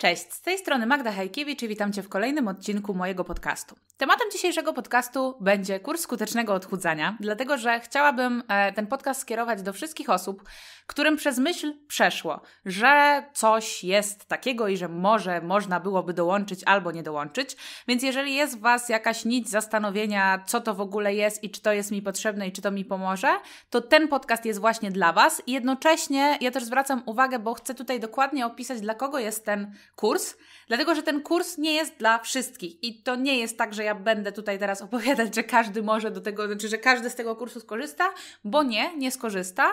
Cześć, z tej strony Magda Hajkiewicz i witam Cię w kolejnym odcinku mojego podcastu. Tematem dzisiejszego podcastu będzie kurs skutecznego odchudzania, dlatego że chciałabym e, ten podcast skierować do wszystkich osób, którym przez myśl przeszło, że coś jest takiego i że może można byłoby dołączyć albo nie dołączyć. Więc jeżeli jest w Was jakaś nić zastanowienia, co to w ogóle jest i czy to jest mi potrzebne i czy to mi pomoże, to ten podcast jest właśnie dla Was. I jednocześnie ja też zwracam uwagę, bo chcę tutaj dokładnie opisać, dla kogo jest ten kurs. Dlatego, że ten kurs nie jest dla wszystkich i to nie jest tak, że ja będę tutaj teraz opowiadać, że każdy może do tego, znaczy, że każdy z tego kursu skorzysta, bo nie, nie skorzysta.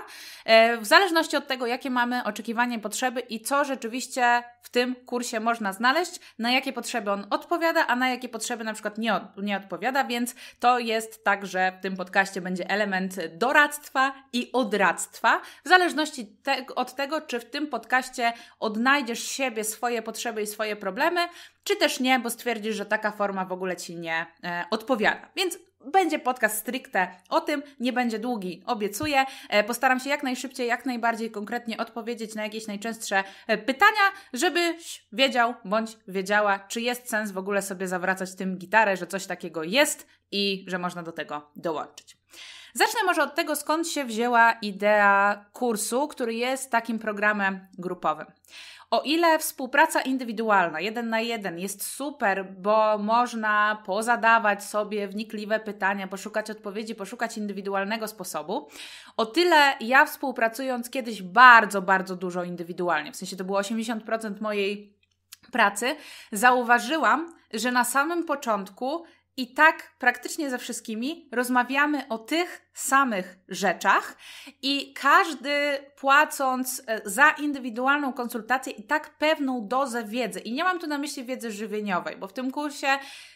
E, w zależności od tego, jakie mamy oczekiwania, potrzeby i co rzeczywiście w tym kursie można znaleźć, na jakie potrzeby on odpowiada, a na jakie potrzeby na przykład nie, od, nie odpowiada, więc to jest tak, że w tym podcaście będzie element doradztwa i odradztwa, w zależności te, od tego, czy w tym podcaście odnajdziesz siebie, swoje potrzeby i swoje problemy problemy, czy też nie, bo stwierdzisz, że taka forma w ogóle Ci nie e, odpowiada. Więc będzie podcast stricte o tym, nie będzie długi, obiecuję. E, postaram się jak najszybciej, jak najbardziej konkretnie odpowiedzieć na jakieś najczęstsze e, pytania, żebyś wiedział bądź wiedziała, czy jest sens w ogóle sobie zawracać tym gitarę, że coś takiego jest i że można do tego dołączyć. Zacznę może od tego, skąd się wzięła idea kursu, który jest takim programem grupowym. O ile współpraca indywidualna, jeden na jeden jest super, bo można pozadawać sobie wnikliwe pytania, poszukać odpowiedzi, poszukać indywidualnego sposobu, o tyle ja współpracując kiedyś bardzo, bardzo dużo indywidualnie, w sensie to było 80% mojej pracy, zauważyłam, że na samym początku i tak praktycznie ze wszystkimi rozmawiamy o tych samych rzeczach i każdy płacąc e, za indywidualną konsultację i tak pewną dozę wiedzy, i nie mam tu na myśli wiedzy żywieniowej, bo w tym kursie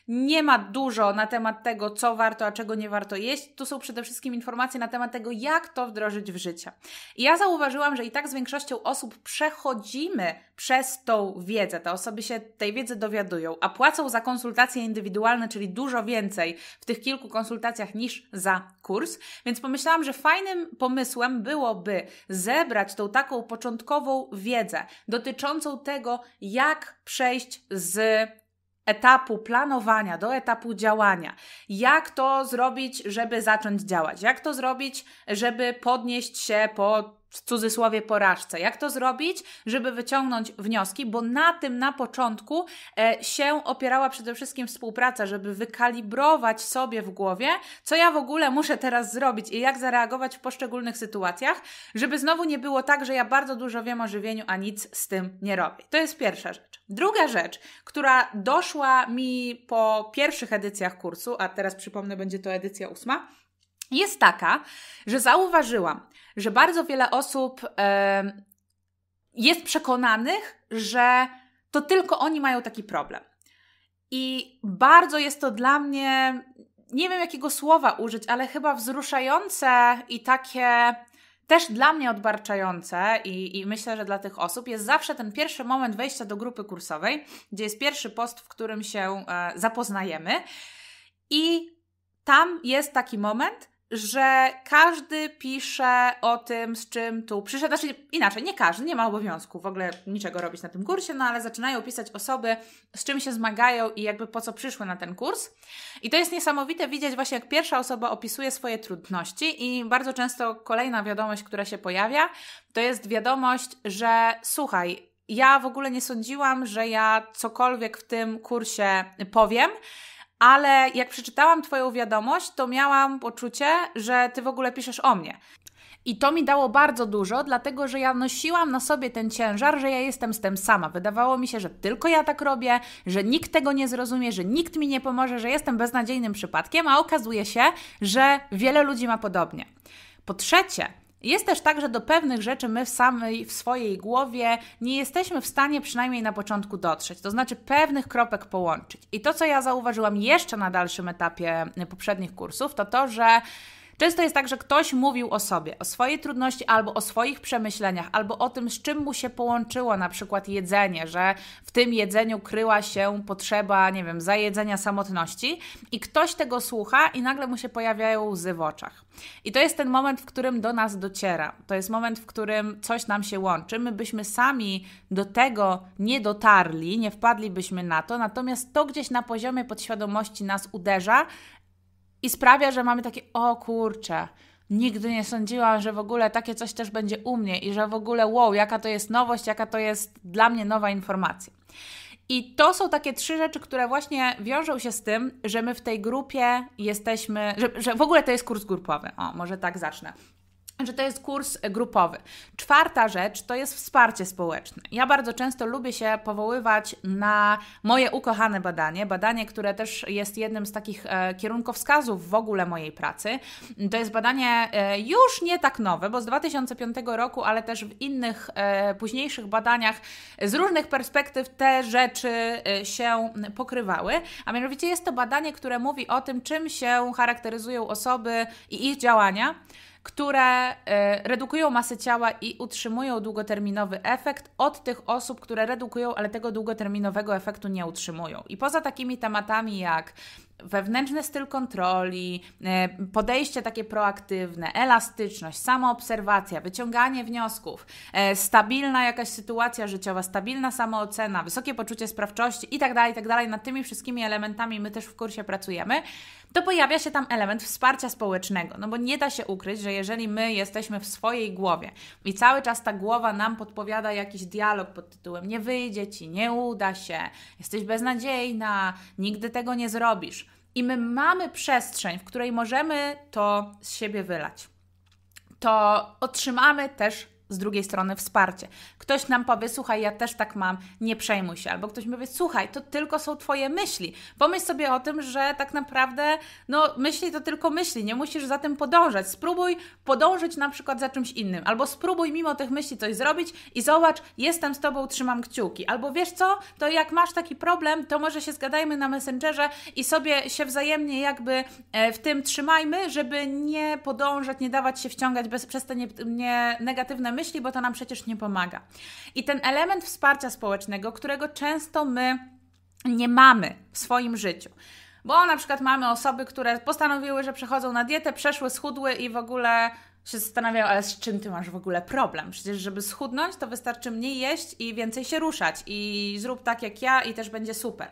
nie ma dużo na temat tego, co warto, a czego nie warto jeść. Tu są przede wszystkim informacje na temat tego, jak to wdrożyć w życie. I ja zauważyłam, że i tak z większością osób przechodzimy przez tą wiedzę. Te osoby się tej wiedzy dowiadują, a płacą za konsultacje indywidualne, czyli dużo więcej w tych kilku konsultacjach niż za kurs. Więc pomyślałam, że fajnym pomysłem byłoby zebrać tą taką początkową wiedzę dotyczącą tego, jak przejść z etapu planowania do etapu działania. Jak to zrobić, żeby zacząć działać? Jak to zrobić, żeby podnieść się po w cudzysłowie porażce. Jak to zrobić, żeby wyciągnąć wnioski, bo na tym na początku e, się opierała przede wszystkim współpraca, żeby wykalibrować sobie w głowie, co ja w ogóle muszę teraz zrobić i jak zareagować w poszczególnych sytuacjach, żeby znowu nie było tak, że ja bardzo dużo wiem o żywieniu, a nic z tym nie robię. To jest pierwsza rzecz. Druga rzecz, która doszła mi po pierwszych edycjach kursu, a teraz przypomnę, będzie to edycja ósma jest taka, że zauważyłam, że bardzo wiele osób e, jest przekonanych, że to tylko oni mają taki problem. I bardzo jest to dla mnie, nie wiem jakiego słowa użyć, ale chyba wzruszające i takie też dla mnie odbarczające i, i, myślę, że dla tych osób jest zawsze ten pierwszy moment wejścia do grupy kursowej, gdzie jest pierwszy post, w którym się e, zapoznajemy. I tam jest taki moment, że każdy pisze o tym, z czym tu przyszedł. Znaczy inaczej, nie każdy, nie ma obowiązku w ogóle niczego robić na tym kursie, no ale zaczynają pisać osoby, z czym się zmagają i jakby po co przyszły na ten kurs. I to jest niesamowite widzieć właśnie, jak pierwsza osoba opisuje swoje trudności i bardzo często kolejna wiadomość, która się pojawia, to jest wiadomość, że słuchaj, ja w ogóle nie sądziłam, że ja cokolwiek w tym kursie powiem, ale jak przeczytałam Twoją wiadomość, to miałam poczucie, że Ty w ogóle piszesz o mnie. I to mi dało bardzo dużo, dlatego że ja nosiłam na sobie ten ciężar, że ja jestem z tym sama. Wydawało mi się, że tylko ja tak robię, że nikt tego nie zrozumie, że nikt mi nie pomoże, że jestem beznadziejnym przypadkiem, a okazuje się, że wiele ludzi ma podobnie. Po trzecie, jest też tak, że do pewnych rzeczy my w samej, w swojej głowie nie jesteśmy w stanie przynajmniej na początku dotrzeć, to znaczy pewnych kropek połączyć. I to, co ja zauważyłam jeszcze na dalszym etapie poprzednich kursów, to to, że Często jest tak, że ktoś mówił o sobie, o swojej trudności albo o swoich przemyśleniach, albo o tym, z czym mu się połączyło na przykład jedzenie, że w tym jedzeniu kryła się potrzeba, nie wiem, zajedzenia samotności i ktoś tego słucha i nagle mu się pojawiają łzy w oczach. I to jest ten moment, w którym do nas dociera. To jest moment, w którym coś nam się łączy. My byśmy sami do tego nie dotarli, nie wpadlibyśmy na to, natomiast to gdzieś na poziomie podświadomości nas uderza i sprawia, że mamy takie, o kurczę, nigdy nie sądziłam, że w ogóle takie coś też będzie u mnie i że w ogóle wow, jaka to jest nowość, jaka to jest dla mnie nowa informacja. I to są takie trzy rzeczy, które właśnie wiążą się z tym, że my w tej grupie jesteśmy, że, że w ogóle to jest kurs grupowy. O, może tak zacznę że to jest kurs grupowy. Czwarta rzecz to jest wsparcie społeczne. Ja bardzo często lubię się powoływać na moje ukochane badanie, badanie, które też jest jednym z takich e, kierunkowskazów w ogóle mojej pracy. To jest badanie e, już nie tak nowe, bo z 2005 roku, ale też w innych e, późniejszych badaniach z różnych perspektyw te rzeczy się pokrywały, a mianowicie jest to badanie, które mówi o tym, czym się charakteryzują osoby i ich działania które y, redukują masę ciała i utrzymują długoterminowy efekt od tych osób, które redukują, ale tego długoterminowego efektu nie utrzymują. I poza takimi tematami jak wewnętrzny styl kontroli, e, podejście takie proaktywne, elastyczność, samoobserwacja, wyciąganie wniosków, e, stabilna jakaś sytuacja życiowa, stabilna samoocena, wysokie poczucie sprawczości itd., tak itd. Tak Nad tymi wszystkimi elementami my też w kursie pracujemy, to pojawia się tam element wsparcia społecznego, no bo nie da się ukryć, że jeżeli my jesteśmy w swojej głowie i cały czas ta głowa nam podpowiada jakiś dialog pod tytułem nie wyjdzie ci, nie uda się, jesteś beznadziejna, nigdy tego nie zrobisz, i my mamy przestrzeń, w której możemy to z siebie wylać, to otrzymamy też z drugiej strony wsparcie. Ktoś nam powie, słuchaj, ja też tak mam, nie przejmuj się. Albo ktoś mi powie, słuchaj, to tylko są Twoje myśli. Pomyśl sobie o tym, że tak naprawdę, no, myśli to tylko myśli, nie musisz za tym podążać. Spróbuj podążyć na przykład za czymś innym, albo spróbuj mimo tych myśli coś zrobić i zobacz, jestem z Tobą, trzymam kciuki. Albo wiesz co, to jak masz taki problem, to może się zgadajmy na Messengerze i sobie się wzajemnie jakby e, w tym trzymajmy, żeby nie podążać, nie dawać się wciągać bez, przez te nie, nie, negatywne myśli, myśli, bo to nam przecież nie pomaga. I ten element wsparcia społecznego, którego często my nie mamy w swoim życiu. Bo na przykład mamy osoby, które postanowiły, że przechodzą na dietę, przeszły, schudły i w ogóle się zastanawiają, ale z czym ty masz w ogóle problem? Przecież, żeby schudnąć, to wystarczy mniej jeść i więcej się ruszać. I zrób tak jak ja, i też będzie super.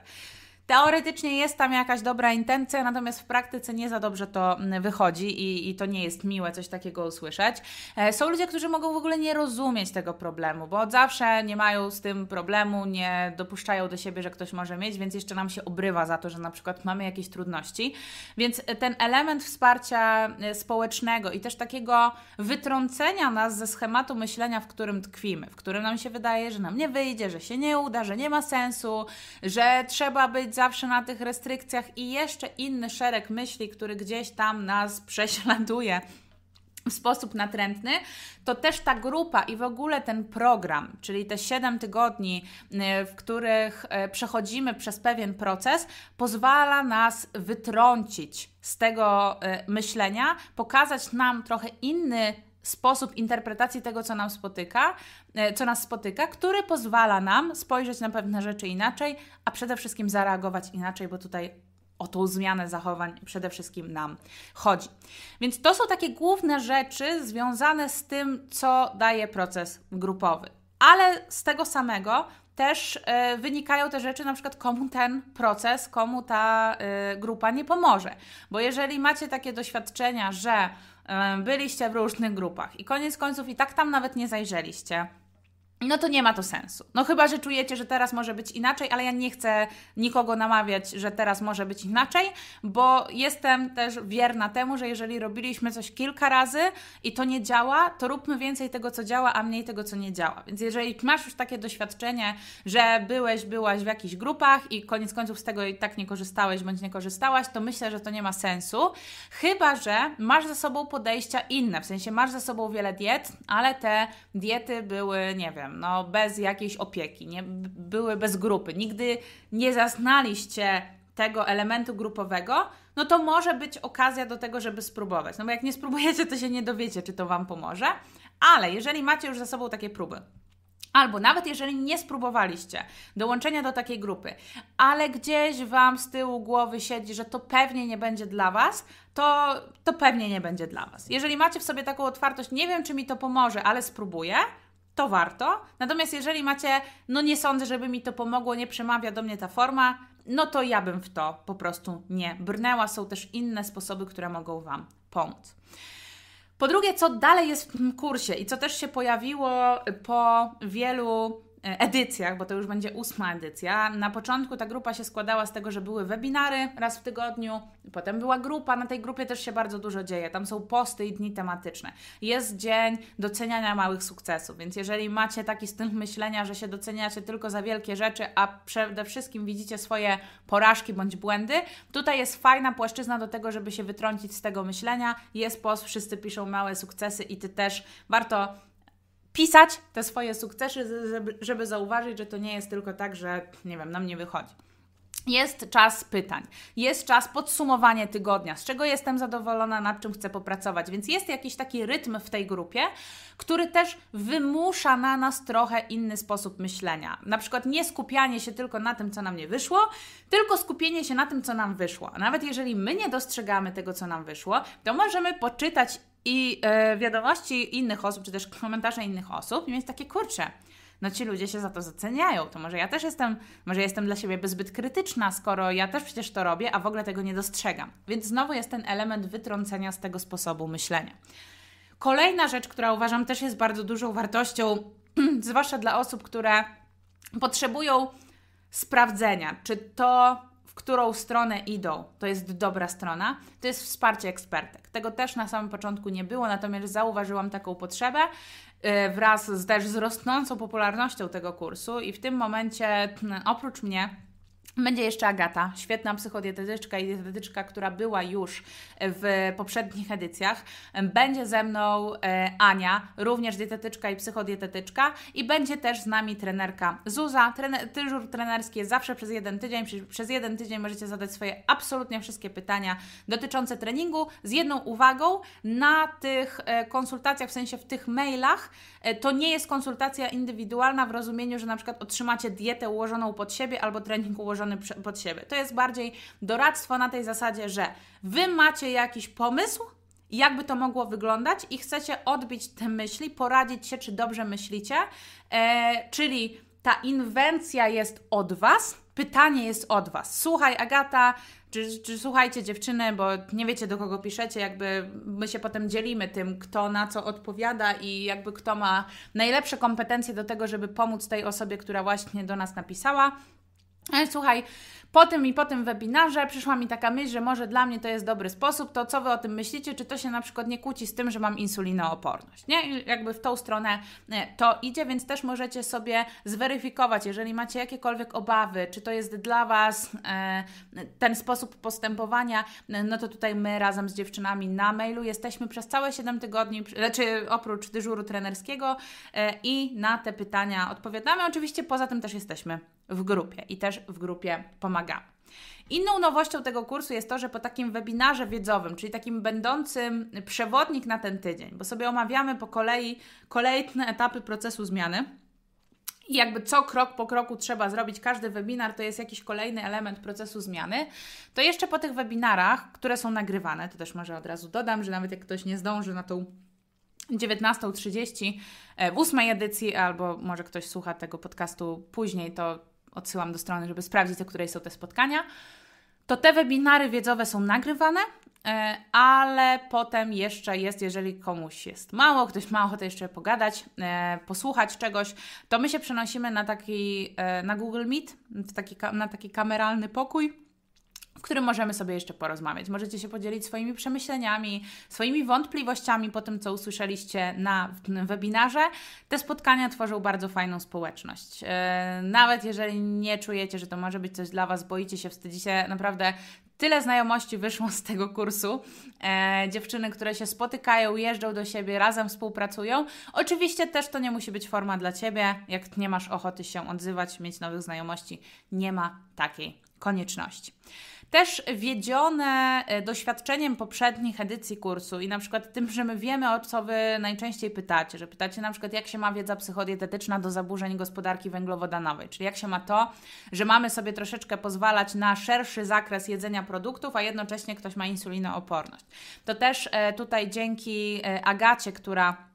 Teoretycznie jest tam jakaś dobra intencja, natomiast w praktyce nie za dobrze to mm, wychodzi i, i to nie jest miłe coś takiego usłyszeć. E, są ludzie, którzy mogą w ogóle nie rozumieć tego problemu, bo od zawsze nie mają z tym problemu, nie dopuszczają do siebie, że ktoś może mieć, więc jeszcze nam się obrywa za to, że na przykład mamy jakieś trudności. Więc e, ten element wsparcia e, społecznego i też takiego wytrącenia nas ze schematu myślenia, w którym tkwimy, w którym nam się wydaje, że nam nie wyjdzie, że się nie uda, że nie ma sensu, że trzeba być zawsze na tych restrykcjach i jeszcze inny szereg myśli, który gdzieś tam nas prześladuje w sposób natrętny, to też ta grupa i w ogóle ten program, czyli te 7 tygodni, y, w których y, przechodzimy przez pewien proces, pozwala nas wytrącić z tego y, myślenia, pokazać nam trochę inny sposób interpretacji tego, co nam spotyka, e, co nas spotyka, który pozwala nam spojrzeć na pewne rzeczy inaczej, a przede wszystkim zareagować inaczej, bo tutaj o tą zmianę zachowań przede wszystkim nam chodzi. Więc to są takie główne rzeczy związane z tym, co daje proces grupowy. Ale z tego samego też y, wynikają te rzeczy, na przykład komu ten proces, komu ta y, grupa nie pomoże. Bo jeżeli macie takie doświadczenia, że byliście w różnych grupach i koniec końców i tak tam nawet nie zajrzeliście no to nie ma to sensu. No chyba, że czujecie, że teraz może być inaczej, ale ja nie chcę nikogo namawiać, że teraz może być inaczej, bo jestem też wierna temu, że jeżeli robiliśmy coś kilka razy i to nie działa, to róbmy więcej tego, co działa, a mniej tego, co nie działa. Więc jeżeli masz już takie doświadczenie, że byłeś, byłaś w jakichś grupach i koniec końców z tego i tak nie korzystałeś bądź nie korzystałaś, to myślę, że to nie ma sensu. Chyba, że masz ze sobą podejścia inne, w sensie masz ze sobą wiele diet, ale te diety były, nie wiem, wiem, no bez jakiejś opieki, nie? Były bez grupy. Nigdy nie zaznaliście tego elementu grupowego, no to może być okazja do tego, żeby spróbować. No bo jak nie spróbujecie, to się nie dowiecie, czy to Wam pomoże. Ale jeżeli macie już za sobą takie próby, Albo nawet jeżeli nie spróbowaliście dołączenia do takiej grupy, ale gdzieś Wam z tyłu głowy siedzi, że to pewnie nie będzie dla Was, to, to pewnie nie będzie dla Was. Jeżeli macie w sobie taką otwartość, nie wiem czy mi to pomoże, ale spróbuję, to warto. Natomiast jeżeli macie, no nie sądzę, żeby mi to pomogło, nie przemawia do mnie ta forma, no to ja bym w to po prostu nie brnęła. Są też inne sposoby, które mogą Wam pomóc. Po drugie, co dalej jest w tym kursie i co też się pojawiło po wielu E, edycjach, bo to już będzie ósma edycja. Na początku ta grupa się składała z tego, że były webinary raz w tygodniu, potem była grupa, na tej grupie też się bardzo dużo dzieje. Tam są posty i dni tematyczne. Jest dzień doceniania małych sukcesów, więc jeżeli macie taki styl myślenia, że się doceniacie tylko za wielkie rzeczy, a przede wszystkim widzicie swoje porażki bądź błędy, tutaj jest fajna płaszczyzna do tego, żeby się wytrącić z tego myślenia. Jest post, wszyscy piszą małe sukcesy i Ty też warto pisać te swoje sukcesy, żeby zauważyć, że to nie jest tylko tak, że nie wiem, nam nie wychodzi. Jest czas pytań, jest czas podsumowania tygodnia, z czego jestem zadowolona, nad czym chcę popracować, więc jest jakiś taki rytm w tej grupie, który też wymusza na nas trochę inny sposób myślenia. Na przykład nie skupianie się tylko na tym, co nam nie wyszło, tylko skupienie się na tym, co nam wyszło. nawet jeżeli my nie dostrzegamy tego, co nam wyszło, to możemy poczytać i e, wiadomości innych osób, czy też komentarze innych osób, i jest takie kurcze. No ci ludzie się za to zaceniają. To może ja też jestem, może jestem dla siebie zbyt krytyczna, skoro ja też przecież to robię, a w ogóle tego nie dostrzegam. Więc znowu jest ten element wytrącenia z tego sposobu myślenia. Kolejna rzecz, która uważam też jest bardzo dużą wartością, zwłaszcza dla osób, które potrzebują sprawdzenia, czy to którą stronę idą, to jest dobra strona, to jest wsparcie ekspertek. Tego też na samym początku nie było, natomiast zauważyłam taką potrzebę y, wraz z, też z rosnącą popularnością tego kursu i w tym momencie mm, oprócz mnie będzie jeszcze Agata, świetna psychodietetyczka i dietetyczka, która była już w poprzednich edycjach. Będzie ze mną e, Ania, również dietetyczka i psychodietetyczka i będzie też z nami trenerka Zuza. Trener, trenerski jest zawsze przez jeden tydzień. Przez jeden tydzień możecie zadać swoje absolutnie wszystkie pytania dotyczące treningu z jedną uwagą na tych e, konsultacjach, w sensie w tych mailach. E, to nie jest konsultacja indywidualna w rozumieniu, że na przykład otrzymacie dietę ułożoną pod siebie albo trening ułożony pod siebie. To jest bardziej doradztwo na tej zasadzie, że Wy macie jakiś pomysł, jakby to mogło wyglądać i chcecie odbić te myśli, poradzić się, czy dobrze myślicie, e, czyli ta inwencja jest od Was, pytanie jest od Was. Słuchaj, Agata, czy, czy, słuchajcie dziewczyny, bo nie wiecie do kogo piszecie, jakby my się potem dzielimy tym, kto na co odpowiada i jakby kto ma najlepsze kompetencje do tego, żeby pomóc tej osobie, która właśnie do nas napisała. Słuchaj, po tym i po tym webinarze przyszła mi taka myśl, że może dla mnie to jest dobry sposób, to co Wy o tym myślicie, czy to się na przykład nie kłóci z tym, że mam insulinooporność, nie? I jakby w tą stronę e, to idzie, więc też możecie sobie zweryfikować, jeżeli macie jakiekolwiek obawy, czy to jest dla Was e, ten sposób postępowania, e, no to tutaj my razem z dziewczynami na mailu jesteśmy przez całe 7 tygodni, lecz znaczy oprócz dyżuru trenerskiego i na te pytania odpowiadamy. Oczywiście poza tym też jesteśmy w grupie i też w grupie pomagamy. Inną nowością tego kursu jest to, że po takim webinarze wiedzowym, czyli takim będącym przewodnik na ten tydzień, bo sobie omawiamy po kolei kolejne etapy procesu zmiany. I jakby co krok po kroku trzeba zrobić, każdy webinar to jest jakiś kolejny element procesu zmiany, to jeszcze po tych webinarach, które są nagrywane, to też może od razu dodam, że nawet jak ktoś nie zdąży na tą 19.30 w e, ósmej edycji, albo może ktoś słucha tego podcastu później, to odsyłam do strony, żeby sprawdzić, o której są te spotkania, to te webinary wiedzowe są nagrywane, e, ale potem jeszcze jest, jeżeli komuś jest mało, ktoś mało to jeszcze pogadać, e, posłuchać czegoś, to my się przenosimy na taki, e, na Google Meet, taki, na taki kameralny pokój w którym możemy sobie jeszcze porozmawiać. Możecie się podzielić swoimi przemyśleniami, swoimi wątpliwościami po tym, co usłyszeliście na webinarze. Te spotkania tworzą bardzo fajną społeczność. E, nawet jeżeli nie czujecie, że to może być coś dla Was, boicie się, wstydzicie, naprawdę tyle znajomości wyszło z tego kursu. E, dziewczyny, które się spotykają, jeżdżą do siebie, razem współpracują. Oczywiście też to nie musi być forma dla Ciebie. Jak nie masz ochoty się odzywać, mieć nowych znajomości, nie ma takiej konieczności. Też wiedzione e, doświadczeniem poprzednich edycji kursu i na przykład tym, że my wiemy, o co Wy najczęściej pytacie, że pytacie na przykład, jak się ma wiedza psychodietetyczna do zaburzeń gospodarki węglowodanowej, czyli jak się ma to, że mamy sobie troszeczkę pozwalać na szerszy zakres jedzenia produktów, a jednocześnie ktoś ma insulinooporność. To też e, tutaj dzięki e, Agacie, która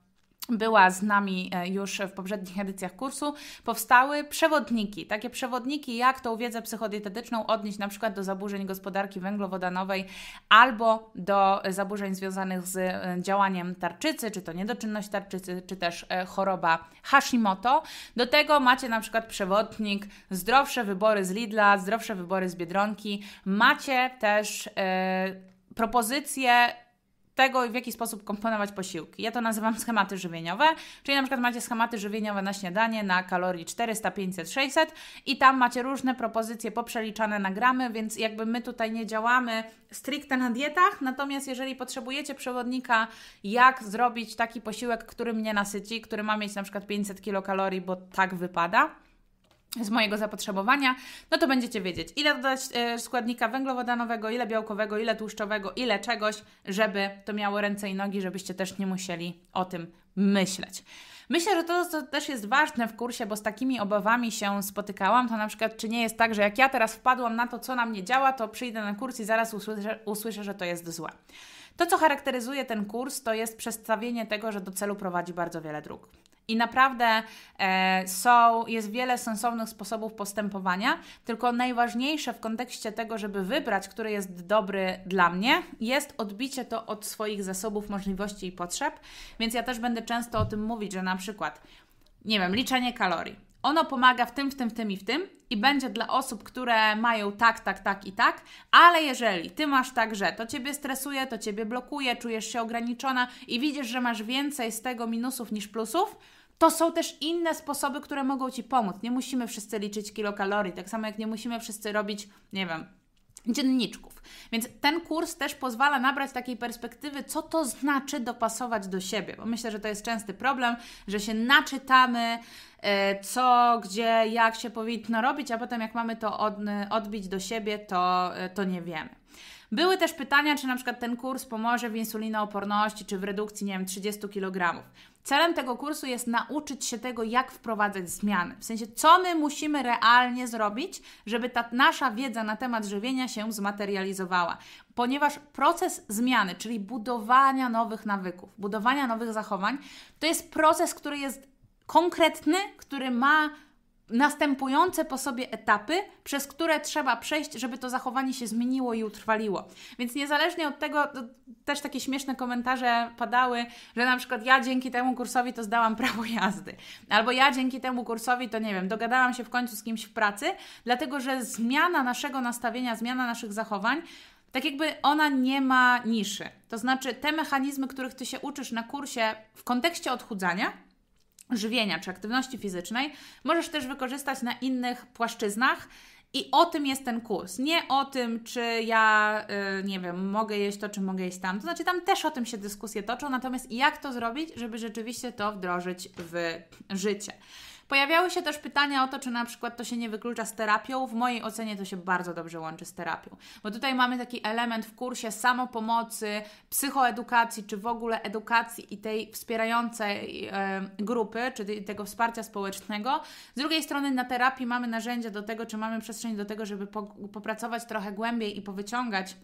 była z nami e, już w poprzednich edycjach kursu, powstały przewodniki, takie przewodniki, jak tą wiedzę psychodietetyczną odnieść na przykład do zaburzeń gospodarki węglowodanowej albo do zaburzeń związanych z e, działaniem tarczycy, czy to niedoczynność tarczycy, czy też e, choroba Hashimoto. Do tego macie na przykład przewodnik zdrowsze wybory z Lidla, zdrowsze wybory z Biedronki. Macie też yy, propozycje tego, w jaki sposób komponować posiłki. Ja to nazywam schematy żywieniowe, czyli na przykład macie schematy żywieniowe na śniadanie na kalorii 400, 500, 600 i tam macie różne propozycje poprzeliczane na gramy, więc jakby my tutaj nie działamy stricte na dietach, natomiast jeżeli potrzebujecie przewodnika, jak zrobić taki posiłek, który mnie nasyci, który ma mieć na przykład 500 kilokalorii, bo tak wypada, z mojego zapotrzebowania, no to będziecie wiedzieć, ile dodać e, składnika węglowodanowego, ile białkowego, ile tłuszczowego, ile czegoś, żeby to miało ręce i nogi, żebyście też nie musieli o tym myśleć. Myślę, że to, co też jest ważne w kursie, bo z takimi obawami się spotykałam, to na przykład, czy nie jest tak, że jak ja teraz wpadłam na to, co na mnie działa, to przyjdę na kurs i zaraz usłyszę, usłyszę że to jest złe. To, co charakteryzuje ten kurs, to jest przestawienie tego, że do celu prowadzi bardzo wiele dróg. I naprawdę e, są, jest wiele sensownych sposobów postępowania, tylko najważniejsze w kontekście tego, żeby wybrać, który jest dobry dla mnie, jest odbicie to od swoich zasobów, możliwości i potrzeb. Więc ja też będę często o tym mówić, że na przykład, nie wiem, liczenie kalorii ono pomaga w tym, w tym, w tym i w tym i będzie dla osób, które mają tak, tak, tak i tak, ale jeżeli ty masz tak, że to ciebie stresuje, to ciebie blokuje, czujesz się ograniczona i widzisz, że masz więcej z tego minusów niż plusów, to są też inne sposoby, które mogą ci pomóc. Nie musimy wszyscy liczyć kilokalorii, tak samo jak nie musimy wszyscy robić, nie wiem, dzienniczków. Więc ten kurs też pozwala nabrać takiej perspektywy, co to znaczy dopasować do siebie, bo myślę, że to jest częsty problem, że się naczytamy E, co, gdzie, jak się powinno robić, a potem jak mamy to od, odbić do siebie, to, e, to nie wiemy. Były też pytania, czy na przykład ten kurs pomoże w insulinooporności, czy w redukcji, nie wiem, 30 kg. Celem tego kursu jest nauczyć się tego, jak wprowadzać zmiany. W sensie, co my musimy realnie zrobić, żeby ta nasza wiedza na temat żywienia się zmaterializowała. Ponieważ proces zmiany, czyli budowania nowych nawyków, budowania nowych zachowań, to jest proces, który jest konkretny, który ma następujące po sobie etapy, przez które trzeba przejść, żeby to zachowanie się zmieniło i utrwaliło. Więc niezależnie od tego, też takie śmieszne komentarze padały, że na przykład ja dzięki temu kursowi to zdałam prawo jazdy, albo ja dzięki temu kursowi to nie wiem, dogadałam się w końcu z kimś w pracy, dlatego że zmiana naszego nastawienia, zmiana naszych zachowań tak jakby ona nie ma niszy. To znaczy, te mechanizmy, których ty się uczysz na kursie w kontekście odchudzania, żywienia czy aktywności fizycznej, możesz też wykorzystać na innych płaszczyznach. I o tym jest ten kurs. Nie o tym, czy ja, y, nie wiem, mogę jeść to, czy mogę jeść tam. To znaczy, tam też o tym się dyskusje toczą, natomiast jak to zrobić, żeby rzeczywiście to wdrożyć w życie. Pojawiały się też pytania o to, czy na przykład to się nie wyklucza z terapią. W mojej ocenie to się bardzo dobrze łączy z terapią, bo tutaj mamy taki element w kursie samopomocy, psychoedukacji, czy w ogóle edukacji i tej wspierającej grupy, czy tego wsparcia społecznego. Z drugiej strony na terapii mamy narzędzia do tego, czy mamy przestrzeń do tego, żeby popracować trochę głębiej i powyciągać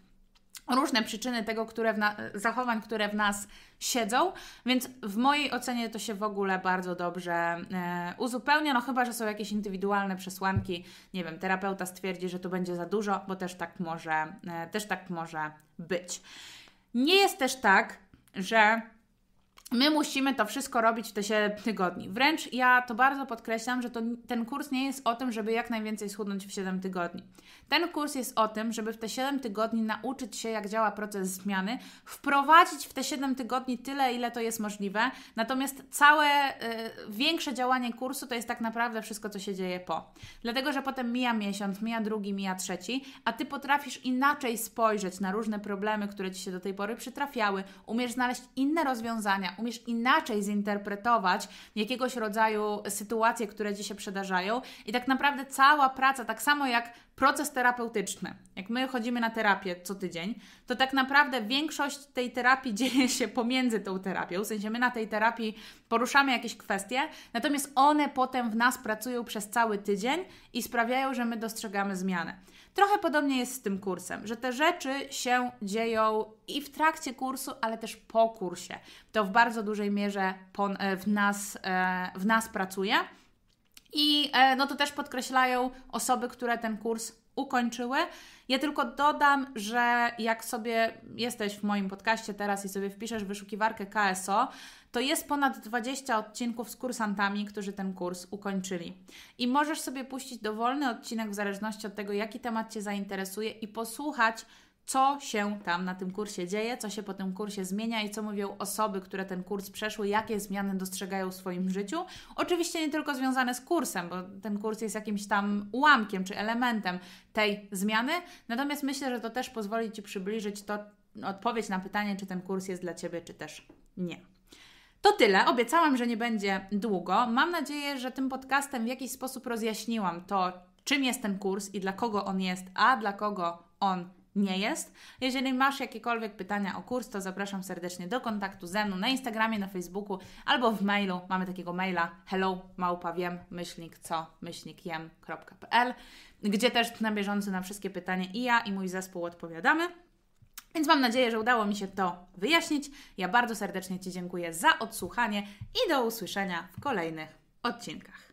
różne przyczyny tego, które na, zachowań, które w nas siedzą, więc w mojej ocenie to się w ogóle bardzo dobrze e, uzupełnia, no chyba, że są jakieś indywidualne przesłanki, nie wiem, terapeuta stwierdzi, że to będzie za dużo, bo też tak może, e, też tak może być. Nie jest też tak, że My musimy to wszystko robić w te 7 tygodni. Wręcz ja to bardzo podkreślam, że to, ten kurs nie jest o tym, żeby jak najwięcej schudnąć w 7 tygodni. Ten kurs jest o tym, żeby w te 7 tygodni nauczyć się, jak działa proces zmiany, wprowadzić w te 7 tygodni tyle, ile to jest możliwe. Natomiast całe y, większe działanie kursu to jest tak naprawdę wszystko, co się dzieje po. Dlatego, że potem mija miesiąc, mija drugi, mija trzeci, a ty potrafisz inaczej spojrzeć na różne problemy, które ci się do tej pory przytrafiały, umiesz znaleźć inne rozwiązania umiesz inaczej zinterpretować jakiegoś rodzaju sytuacje, które Ci się przydarzają i tak naprawdę cała praca, tak samo jak proces terapeutyczny, jak my chodzimy na terapię co tydzień, to tak naprawdę większość tej terapii dzieje się pomiędzy tą terapią, w sensie my na tej terapii poruszamy jakieś kwestie, natomiast one potem w nas pracują przez cały tydzień i sprawiają, że my dostrzegamy zmianę. Trochę podobnie jest z tym kursem, że te rzeczy się dzieją i w trakcie kursu, ale też po kursie. To w bardzo dużej mierze e, w, nas, e, w nas pracuje. I e, no to też podkreślają osoby, które ten kurs ukończyły. Ja tylko dodam, że jak sobie jesteś w moim podcaście teraz i sobie wpiszesz wyszukiwarkę KSO, to jest ponad 20 odcinków z kursantami, którzy ten kurs ukończyli. I możesz sobie puścić dowolny odcinek w zależności od tego, jaki temat Cię zainteresuje i posłuchać, co się tam na tym kursie dzieje, co się po tym kursie zmienia i co mówią osoby, które ten kurs przeszły, jakie zmiany dostrzegają w swoim życiu. Oczywiście nie tylko związane z kursem, bo ten kurs jest jakimś tam ułamkiem czy elementem tej zmiany, natomiast myślę, że to też pozwoli Ci przybliżyć to, odpowiedź na pytanie, czy ten kurs jest dla Ciebie, czy też nie. To tyle. Obiecałam, że nie będzie długo. Mam nadzieję, że tym podcastem w jakiś sposób rozjaśniłam to, czym jest ten kurs i dla kogo on jest, a dla kogo on nie jest. Jeżeli masz jakiekolwiek pytania o kurs, to zapraszam serdecznie do kontaktu ze mną na Instagramie, na Facebooku albo w mailu. Mamy takiego maila hello małpa wiem, myślnik co, myślnik jem.pl, gdzie też na bieżąco na wszystkie pytania i ja i mój zespół odpowiadamy. Więc mam nadzieję, że udało mi się to wyjaśnić. Ja bardzo serdecznie Ci dziękuję za odsłuchanie i do usłyszenia w kolejnych odcinkach.